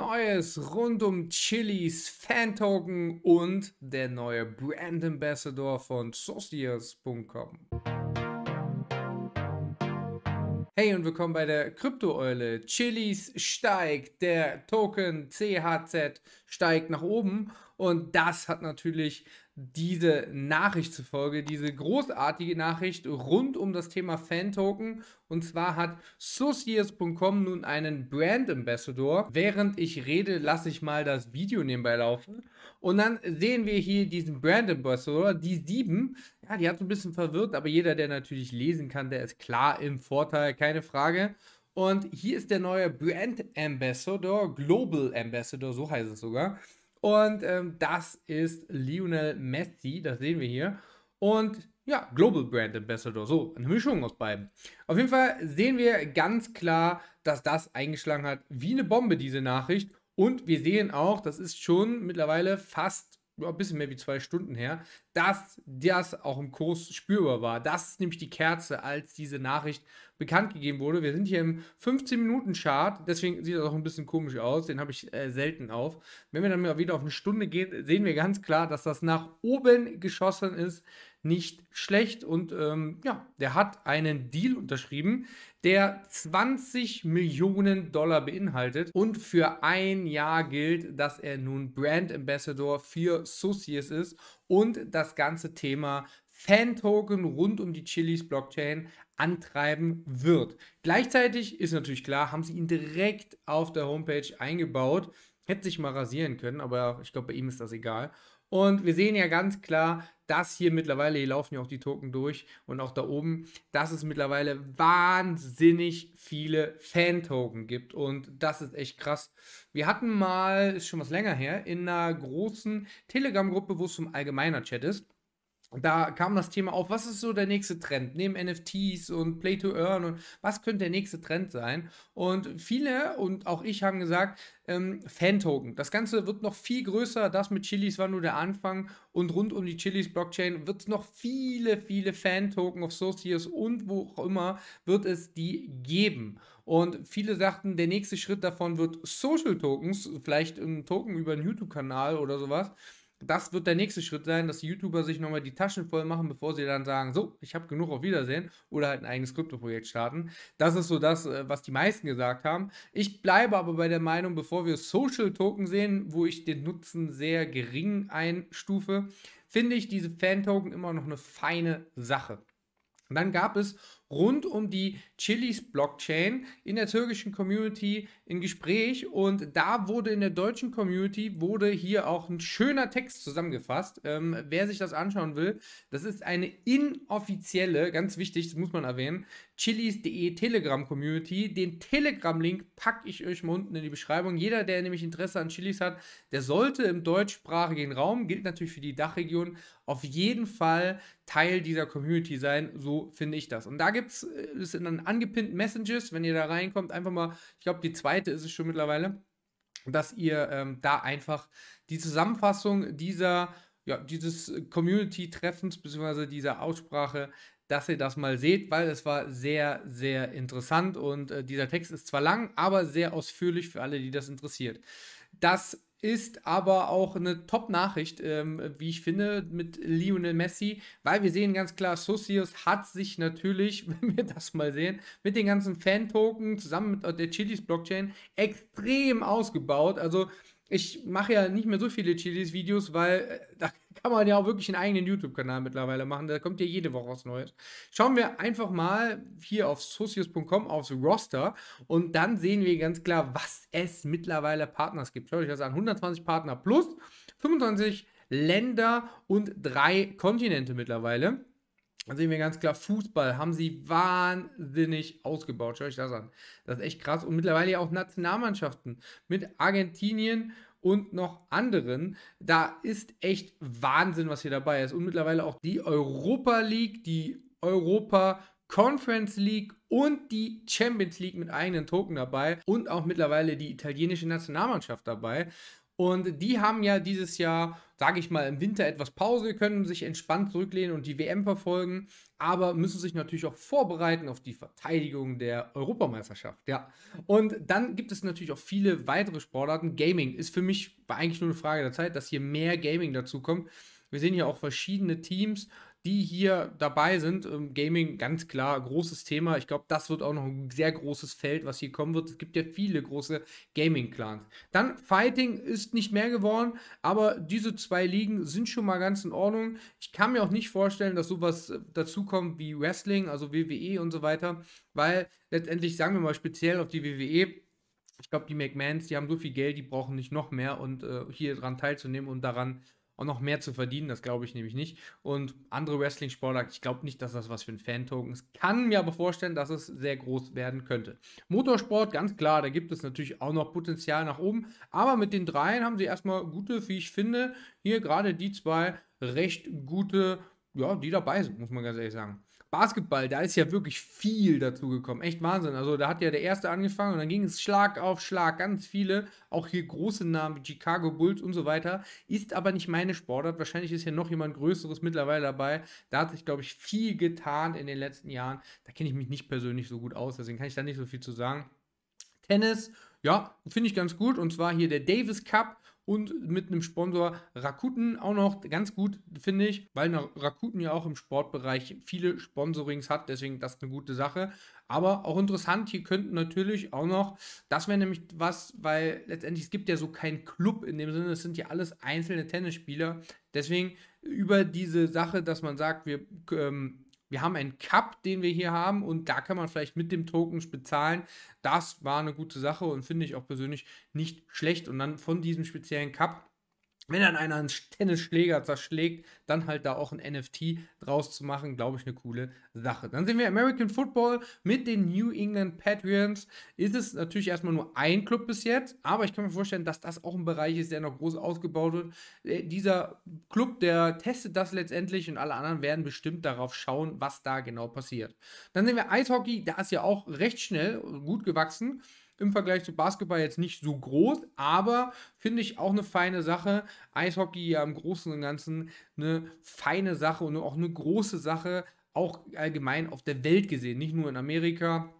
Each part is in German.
Neues rund um Chilis, Fan-Token und der neue Brand Ambassador von Socios.com. Hey und willkommen bei der Kryptoeule. Chilis steigt, der Token CHZ steigt nach oben und das hat natürlich diese Nachricht zufolge, diese großartige Nachricht rund um das Thema Fan-Token. Und zwar hat Socius.com nun einen Brand Ambassador. Während ich rede, lasse ich mal das Video nebenbei laufen. Und dann sehen wir hier diesen Brand Ambassador, die 7. Ja, die hat so ein bisschen verwirrt, aber jeder, der natürlich lesen kann, der ist klar im Vorteil, keine Frage. Und hier ist der neue Brand Ambassador, Global Ambassador, so heißt es sogar. Und ähm, das ist Lionel Messi, das sehen wir hier. Und ja, Global Brand Ambassador, so eine Mischung aus beiden. Auf jeden Fall sehen wir ganz klar, dass das eingeschlagen hat wie eine Bombe, diese Nachricht. Und wir sehen auch, das ist schon mittlerweile fast ein bisschen mehr wie zwei Stunden her, dass das auch im Kurs spürbar war. Das ist nämlich die Kerze, als diese Nachricht bekannt gegeben wurde. Wir sind hier im 15-Minuten-Chart, deswegen sieht das auch ein bisschen komisch aus. Den habe ich äh, selten auf. Wenn wir dann mal wieder auf eine Stunde gehen, sehen wir ganz klar, dass das nach oben geschossen ist nicht schlecht. Und ähm, ja, der hat einen Deal unterschrieben, der 20 Millionen Dollar beinhaltet und für ein Jahr gilt, dass er nun Brand Ambassador für Socius ist und das ganze Thema Fan-Token rund um die Chilis Blockchain antreiben wird. Gleichzeitig ist natürlich klar, haben sie ihn direkt auf der Homepage eingebaut. Hätte sich mal rasieren können, aber ich glaube, bei ihm ist das egal. Und wir sehen ja ganz klar, dass hier mittlerweile, hier laufen ja auch die Token durch und auch da oben, dass es mittlerweile wahnsinnig viele Fan-Token gibt. Und das ist echt krass. Wir hatten mal, ist schon was länger her, in einer großen Telegram-Gruppe, wo es zum allgemeiner Chat ist, da kam das Thema auf, was ist so der nächste Trend neben NFTs und Play to Earn und was könnte der nächste Trend sein? Und viele und auch ich haben gesagt, ähm, Fan-Token. Das Ganze wird noch viel größer. Das mit Chilis war nur der Anfang und rund um die Chilis Blockchain wird es noch viele, viele Fan-Token auf Socios und wo auch immer wird es die geben. Und viele sagten, der nächste Schritt davon wird Social Tokens, vielleicht ein Token über einen YouTube-Kanal oder sowas das wird der nächste Schritt sein, dass die YouTuber sich nochmal die Taschen voll machen, bevor sie dann sagen, so, ich habe genug auf Wiedersehen oder halt ein eigenes Krypto-Projekt starten. Das ist so das, äh, was die meisten gesagt haben. Ich bleibe aber bei der Meinung, bevor wir Social Token sehen, wo ich den Nutzen sehr gering einstufe, finde ich diese Fan-Token immer noch eine feine Sache. Und dann gab es rund um die Chilis Blockchain in der türkischen Community in Gespräch und da wurde in der deutschen Community wurde hier auch ein schöner Text zusammengefasst. Ähm, wer sich das anschauen will, das ist eine inoffizielle, ganz wichtig, das muss man erwähnen, chilis.de Telegram Community. Den Telegram Link packe ich euch mal unten in die Beschreibung. Jeder, der nämlich Interesse an Chilis hat, der sollte im deutschsprachigen Raum, gilt natürlich für die Dachregion, auf jeden Fall Teil dieser Community sein. So finde ich das. Und da gibt gibt es, das äh, sind dann angepinnt Messages, wenn ihr da reinkommt, einfach mal, ich glaube, die zweite ist es schon mittlerweile, dass ihr ähm, da einfach die Zusammenfassung dieser, ja, dieses Community-Treffens bzw. dieser Aussprache, dass ihr das mal seht, weil es war sehr, sehr interessant und äh, dieser Text ist zwar lang, aber sehr ausführlich für alle, die das interessiert. Das ist aber auch eine Top-Nachricht, ähm, wie ich finde, mit Lionel Messi, weil wir sehen ganz klar, Socios hat sich natürlich, wenn wir das mal sehen, mit den ganzen Fan-Token zusammen mit der Chilis-Blockchain extrem ausgebaut. Also ich mache ja nicht mehr so viele Chilis-Videos, weil äh, da kann man ja auch wirklich einen eigenen YouTube-Kanal mittlerweile machen. Da kommt ja jede Woche was Neues. Schauen wir einfach mal hier auf socius.com, aufs Roster und dann sehen wir ganz klar, was es mittlerweile Partners gibt. Schaut euch das an. 120 Partner plus 25 Länder und drei Kontinente mittlerweile. Dann sehen wir ganz klar, Fußball haben sie wahnsinnig ausgebaut. Schau euch das an. Das ist echt krass. Und mittlerweile auch Nationalmannschaften mit Argentinien und noch anderen. Da ist echt Wahnsinn, was hier dabei ist. Und mittlerweile auch die Europa League, die Europa Conference League und die Champions League mit eigenen Token dabei und auch mittlerweile die italienische Nationalmannschaft dabei. Und die haben ja dieses Jahr sage ich mal, im Winter etwas Pause, können sich entspannt zurücklehnen und die WM verfolgen, aber müssen sich natürlich auch vorbereiten auf die Verteidigung der Europameisterschaft. Ja. Und dann gibt es natürlich auch viele weitere Sportarten. Gaming ist für mich eigentlich nur eine Frage der Zeit, dass hier mehr Gaming dazukommt. Wir sehen hier auch verschiedene Teams, die hier dabei sind. Ähm, Gaming, ganz klar, großes Thema. Ich glaube, das wird auch noch ein sehr großes Feld, was hier kommen wird. Es gibt ja viele große Gaming-Clans. Dann Fighting ist nicht mehr geworden, aber diese zwei Ligen sind schon mal ganz in Ordnung. Ich kann mir auch nicht vorstellen, dass sowas äh, dazukommt wie Wrestling, also WWE und so weiter, weil letztendlich, sagen wir mal speziell auf die WWE, ich glaube, die McMahons, die haben so viel Geld, die brauchen nicht noch mehr und äh, hier dran teilzunehmen und daran äh, auch noch mehr zu verdienen. Das glaube ich nämlich nicht. Und andere wrestling sportler ich glaube nicht, dass das was für ein Fan-Token ist. Kann mir aber vorstellen, dass es sehr groß werden könnte. Motorsport, ganz klar, da gibt es natürlich auch noch Potenzial nach oben. Aber mit den dreien haben sie erstmal gute, wie ich finde, hier gerade die zwei recht gute, ja, die dabei sind, muss man ganz ehrlich sagen. Basketball, da ist ja wirklich viel dazu gekommen. Echt Wahnsinn. Also da hat ja der erste angefangen und dann ging es Schlag auf Schlag, ganz viele, auch hier große Namen wie Chicago Bulls und so weiter. Ist aber nicht meine Sportart. Wahrscheinlich ist ja noch jemand Größeres mittlerweile dabei. Da hat sich, glaube ich, viel getan in den letzten Jahren. Da kenne ich mich nicht persönlich so gut aus, deswegen kann ich da nicht so viel zu sagen. Tennis, ja, finde ich ganz gut. Und zwar hier der Davis Cup und mit einem Sponsor Rakuten auch noch ganz gut, finde ich, weil Rakuten ja auch im Sportbereich viele Sponsorings hat, deswegen das eine gute Sache. Aber auch interessant, hier könnten natürlich auch noch, das wäre nämlich was, weil letztendlich es gibt ja so keinen Club in dem Sinne, es sind ja alles einzelne Tennisspieler. Deswegen über diese Sache, dass man sagt, wir ähm, wir haben einen Cup, den wir hier haben und da kann man vielleicht mit dem Token bezahlen. Das war eine gute Sache und finde ich auch persönlich nicht schlecht. Und dann von diesem speziellen Cup wenn dann einer einen Tennisschläger zerschlägt, dann halt da auch ein NFT draus zu machen, glaube ich, eine coole Sache. Dann sehen wir American Football mit den New England Patriots. Ist es natürlich erstmal nur ein Club bis jetzt, aber ich kann mir vorstellen, dass das auch ein Bereich ist, der noch groß ausgebaut wird. Äh, dieser Club, der testet das letztendlich und alle anderen werden bestimmt darauf schauen, was da genau passiert. Dann sehen wir Eishockey, da ist ja auch recht schnell gut gewachsen im Vergleich zu Basketball jetzt nicht so groß, aber finde ich auch eine feine Sache. Eishockey ja im Großen und Ganzen eine feine Sache und auch eine große Sache, auch allgemein auf der Welt gesehen, nicht nur in Amerika.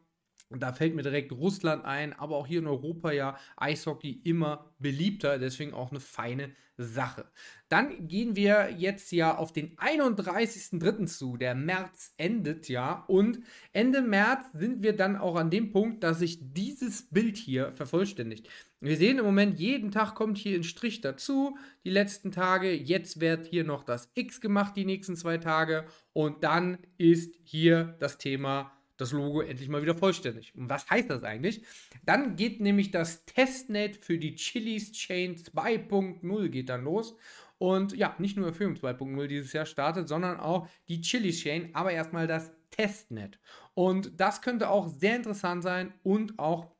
Und da fällt mir direkt Russland ein, aber auch hier in Europa ja Eishockey immer beliebter, deswegen auch eine feine Sache. Dann gehen wir jetzt ja auf den 31.03. zu. Der März endet ja und Ende März sind wir dann auch an dem Punkt, dass sich dieses Bild hier vervollständigt. Wir sehen im Moment, jeden Tag kommt hier ein Strich dazu. Die letzten Tage, jetzt wird hier noch das X gemacht, die nächsten zwei Tage. Und dann ist hier das Thema das Logo endlich mal wieder vollständig. Und was heißt das eigentlich? Dann geht nämlich das Testnet für die Chili's Chain 2.0 geht dann los. Und ja, nicht nur Ethereum 2.0 dieses Jahr startet, sondern auch die Chili's Chain, aber erstmal das Testnet. Und das könnte auch sehr interessant sein und auch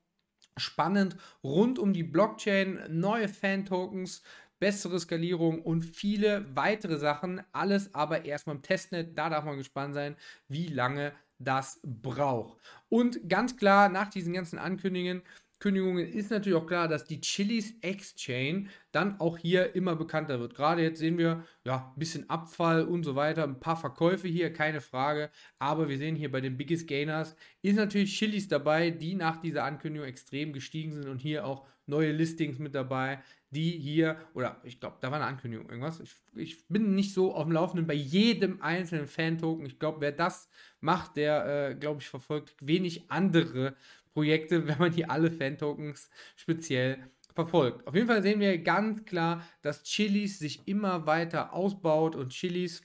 spannend rund um die Blockchain, neue Fan-Tokens, bessere Skalierung und viele weitere Sachen. Alles aber erstmal im Testnet. Da darf man gespannt sein, wie lange das braucht. Und ganz klar, nach diesen ganzen Ankündigungen, Kündigungen ist natürlich auch klar, dass die Chilis Exchange dann auch hier immer bekannter wird. Gerade jetzt sehen wir ja ein bisschen Abfall und so weiter, ein paar Verkäufe hier, keine Frage. Aber wir sehen hier bei den Biggest Gainers ist natürlich Chilis dabei, die nach dieser Ankündigung extrem gestiegen sind und hier auch neue Listings mit dabei, die hier, oder ich glaube, da war eine Ankündigung, irgendwas. Ich, ich, bin nicht so auf dem Laufenden bei jedem einzelnen Fan-Token. Ich glaube, wer das macht, der, äh, glaube ich, verfolgt wenig andere Projekte, wenn man hier alle Fan-Tokens speziell verfolgt. Auf jeden Fall sehen wir ganz klar, dass Chilis sich immer weiter ausbaut und Chilis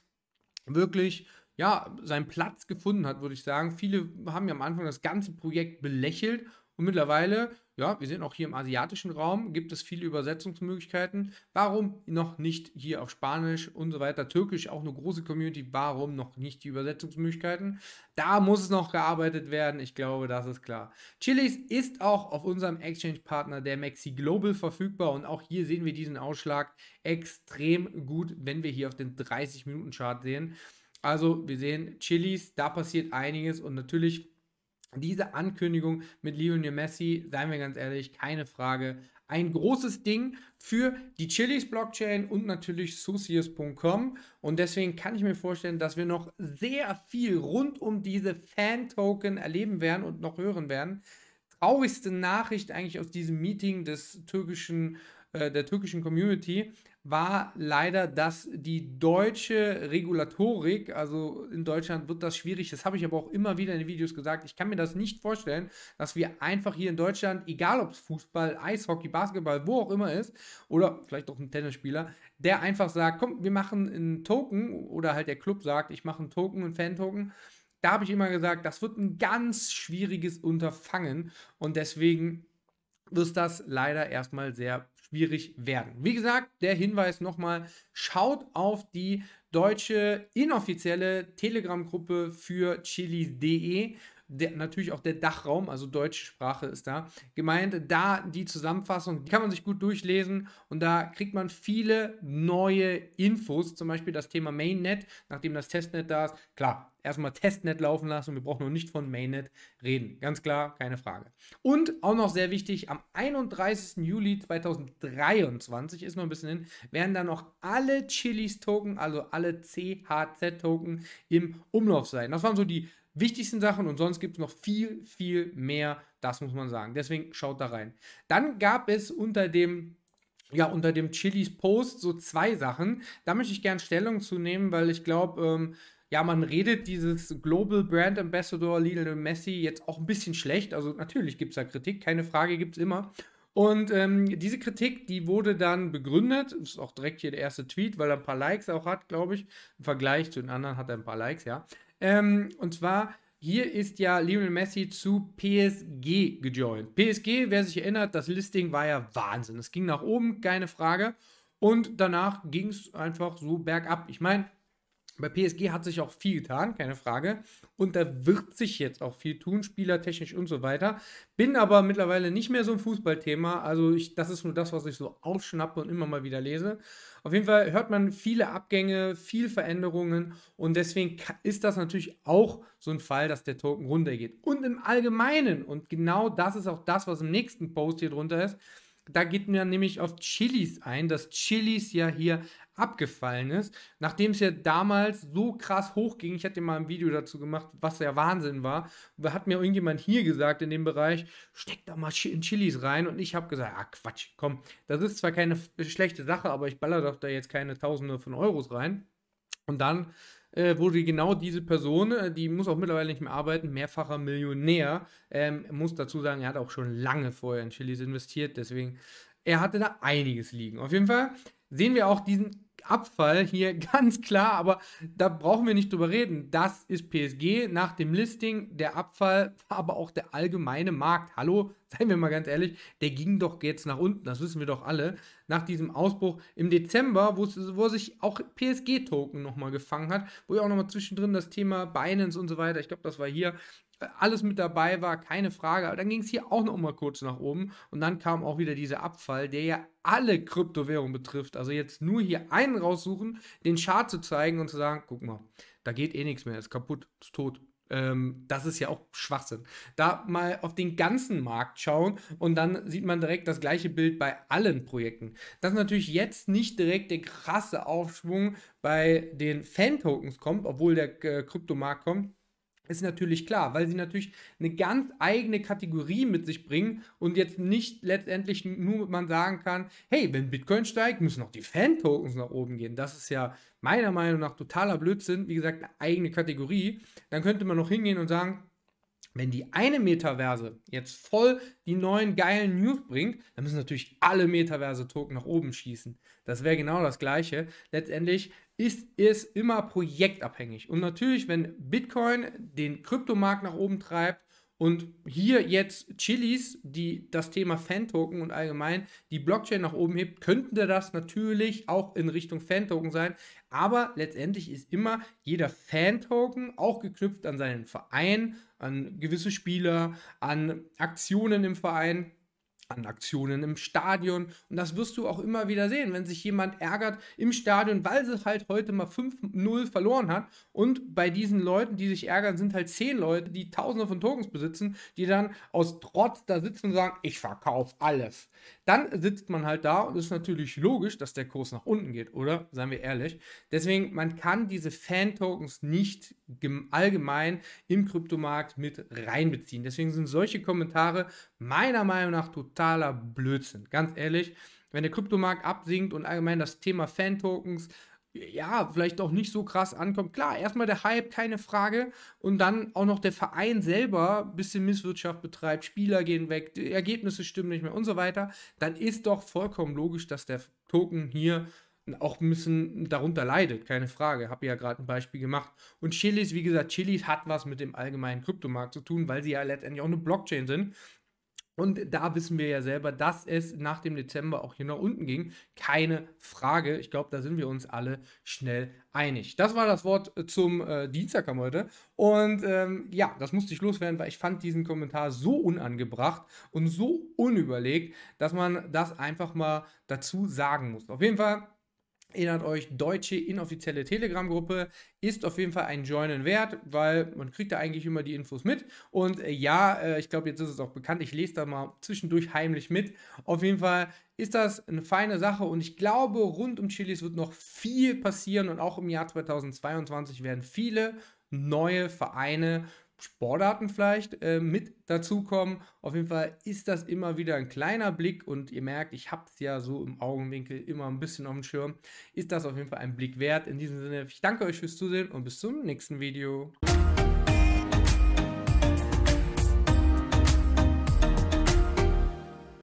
wirklich ja, seinen Platz gefunden hat, würde ich sagen. Viele haben ja am Anfang das ganze Projekt belächelt und mittlerweile, ja, wir sind auch hier im asiatischen Raum, gibt es viele Übersetzungsmöglichkeiten. Warum noch nicht hier auf Spanisch und so weiter? Türkisch auch eine große Community. Warum noch nicht die Übersetzungsmöglichkeiten? Da muss es noch gearbeitet werden. Ich glaube, das ist klar. Chilis ist auch auf unserem Exchange-Partner der Maxi Global verfügbar. Und auch hier sehen wir diesen Ausschlag extrem gut, wenn wir hier auf den 30-Minuten-Chart sehen. Also, wir sehen Chilis, da passiert einiges und natürlich diese Ankündigung mit Lionel Messi, seien wir ganz ehrlich, keine Frage. Ein großes Ding für die Chilis Blockchain und natürlich Susius.com. Und deswegen kann ich mir vorstellen, dass wir noch sehr viel rund um diese Fan-Token erleben werden und noch hören werden. Traurigste Nachricht eigentlich aus diesem Meeting des türkischen, äh, der türkischen Community war leider, dass die deutsche Regulatorik, also in Deutschland wird das schwierig, das habe ich aber auch immer wieder in den Videos gesagt, ich kann mir das nicht vorstellen, dass wir einfach hier in Deutschland, egal ob es Fußball, Eishockey, Basketball, wo auch immer ist, oder vielleicht auch ein Tennisspieler, der einfach sagt, komm, wir machen einen Token, oder halt der Club sagt, ich mache einen Token, einen Fan-Token, da habe ich immer gesagt, das wird ein ganz schwieriges Unterfangen und deswegen wird das leider erstmal sehr schwierig werden. Wie gesagt, der Hinweis nochmal, schaut auf die deutsche inoffizielle Telegram-Gruppe für chilis.de der, natürlich auch der Dachraum, also deutsche Sprache ist da gemeint. Da die Zusammenfassung, die kann man sich gut durchlesen und da kriegt man viele neue Infos, zum Beispiel das Thema Mainnet, nachdem das Testnet da ist. Klar, erstmal Testnet laufen lassen und wir brauchen noch nicht von Mainnet reden. Ganz klar, keine Frage. Und auch noch sehr wichtig, am 31. Juli 2023 ist noch ein bisschen hin, werden dann noch alle Chilis Token, also alle CHZ Token im Umlauf sein. Das waren so die wichtigsten Sachen und sonst gibt es noch viel, viel mehr. Das muss man sagen. Deswegen schaut da rein. Dann gab es unter dem ja, unter dem Chilis Post so zwei Sachen. Da möchte ich gerne Stellung zu nehmen, weil ich glaube, ähm, ja, man redet dieses Global Brand Ambassador Lionel Messi jetzt auch ein bisschen schlecht. Also natürlich gibt es da Kritik, keine Frage, gibt es immer. Und ähm, diese Kritik, die wurde dann begründet, ist auch direkt hier der erste Tweet, weil er ein paar Likes auch hat, glaube ich. Im Vergleich zu den anderen hat er ein paar Likes, ja. Ähm, und zwar, hier ist ja Lionel Messi zu PSG gejoint. PSG, wer sich erinnert, das Listing war ja Wahnsinn. Es ging nach oben, keine Frage. Und danach ging es einfach so bergab. Ich meine, bei PSG hat sich auch viel getan, keine Frage. Und da wird sich jetzt auch viel tun, spielertechnisch und so weiter. Bin aber mittlerweile nicht mehr so ein Fußballthema. Also ich, das ist nur das, was ich so aufschnappe und immer mal wieder lese. Auf jeden Fall hört man viele Abgänge, viel Veränderungen. Und deswegen ist das natürlich auch so ein Fall, dass der Token runtergeht. Und im Allgemeinen, und genau das ist auch das, was im nächsten Post hier drunter ist, da geht man nämlich auf Chilis ein, dass Chilis ja hier abgefallen ist. Nachdem es ja damals so krass hochging, ich hatte mal ein Video dazu gemacht, was der Wahnsinn war, hat mir irgendjemand hier gesagt in dem Bereich, steck da mal in Chilis rein und ich habe gesagt, ah Quatsch, komm, das ist zwar keine schlechte Sache, aber ich baller doch da jetzt keine Tausende von Euros rein. Und dann äh, wurde genau diese Person, äh, die muss auch mittlerweile nicht mehr arbeiten, mehrfacher Millionär, ähm, muss dazu sagen, er hat auch schon lange vorher in Chilis investiert, deswegen, er hatte da einiges liegen. Auf jeden Fall sehen wir auch diesen Abfall hier ganz klar, aber da brauchen wir nicht drüber reden. Das ist PSG nach dem Listing, der Abfall, aber auch der allgemeine Markt. Hallo, seien wir mal ganz ehrlich, der ging doch jetzt nach unten, das wissen wir doch alle. Nach diesem Ausbruch im Dezember, wo sich auch PSG-Token nochmal gefangen hat, wo ja auch nochmal zwischendrin das Thema Binance und so weiter, ich glaube, das war hier, alles mit dabei war, keine Frage. Aber dann ging es hier auch noch mal kurz nach oben und dann kam auch wieder dieser Abfall, der ja alle Kryptowährungen betrifft. Also jetzt nur hier einen raussuchen, den Chart zu zeigen und zu sagen, guck mal, da geht eh nichts mehr, ist kaputt, ist tot. Ähm, das ist ja auch Schwachsinn. Da mal auf den ganzen Markt schauen und dann sieht man direkt das gleiche Bild bei allen Projekten. Dass natürlich jetzt nicht direkt der krasse Aufschwung bei den Fan-Tokens kommt, obwohl der äh, Kryptomarkt kommt ist natürlich klar, weil sie natürlich eine ganz eigene Kategorie mit sich bringen und jetzt nicht letztendlich nur man sagen kann, hey, wenn Bitcoin steigt, müssen auch die Fan-Tokens nach oben gehen. Das ist ja meiner Meinung nach totaler Blödsinn, wie gesagt, eine eigene Kategorie. Dann könnte man noch hingehen und sagen, wenn die eine Metaverse jetzt voll die neuen geilen News bringt, dann müssen natürlich alle Metaverse-Token nach oben schießen. Das wäre genau das Gleiche. Letztendlich ist es immer projektabhängig. Und natürlich, wenn Bitcoin den Kryptomarkt nach oben treibt, und hier jetzt Chilis, die das Thema Fan-Token und allgemein die Blockchain nach oben hebt, könnte das natürlich auch in Richtung Fan-Token sein. Aber letztendlich ist immer jeder Fan-Token auch geknüpft an seinen Verein, an gewisse Spieler, an Aktionen im Verein an Aktionen im Stadion. Und das wirst du auch immer wieder sehen, wenn sich jemand ärgert im Stadion, weil sie halt heute mal 5-0 verloren hat. Und bei diesen Leuten, die sich ärgern, sind halt zehn Leute, die Tausende von Tokens besitzen, die dann aus Trotz da sitzen und sagen, ich verkaufe alles. Dann sitzt man halt da und ist natürlich logisch, dass der Kurs nach unten geht, oder? Seien wir ehrlich. Deswegen, man kann diese Fan-Tokens nicht allgemein im Kryptomarkt mit reinbeziehen. Deswegen sind solche Kommentare meiner Meinung nach total totaler Blödsinn. Ganz ehrlich, wenn der Kryptomarkt absinkt und allgemein das Thema Fan-Tokens ja, vielleicht auch nicht so krass ankommt. Klar, erstmal der Hype, keine Frage. Und dann auch noch der Verein selber ein bisschen Misswirtschaft betreibt, Spieler gehen weg, die Ergebnisse stimmen nicht mehr und so weiter. Dann ist doch vollkommen logisch, dass der Token hier auch ein bisschen darunter leidet, keine Frage. Habe ja gerade ein Beispiel gemacht. Und Chilis, wie gesagt, Chilis hat was mit dem allgemeinen Kryptomarkt zu tun, weil sie ja letztendlich auch eine Blockchain sind. Und da wissen wir ja selber, dass es nach dem Dezember auch hier nach unten ging. Keine Frage. Ich glaube, da sind wir uns alle schnell einig. Das war das Wort äh, zum äh, Dienstag am heute. Und ähm, ja, das musste ich loswerden, weil ich fand diesen Kommentar so unangebracht und so unüberlegt, dass man das einfach mal dazu sagen muss. Auf jeden Fall Erinnert euch, deutsche inoffizielle Telegram-Gruppe ist auf jeden Fall ein Joinen wert, weil man kriegt da eigentlich immer die Infos mit. Und äh, ja, äh, ich glaube, jetzt ist es auch bekannt, ich lese da mal zwischendurch heimlich mit. Auf jeden Fall ist das eine feine Sache und ich glaube, rund um Chilis wird noch viel passieren und auch im Jahr 2022 werden viele neue Vereine Sportarten vielleicht äh, mit dazukommen. Auf jeden Fall ist das immer wieder ein kleiner Blick und ihr merkt, ich habe es ja so im Augenwinkel immer ein bisschen auf dem Schirm. Ist das auf jeden Fall ein Blick wert. In diesem Sinne, ich danke euch fürs Zusehen und bis zum nächsten Video.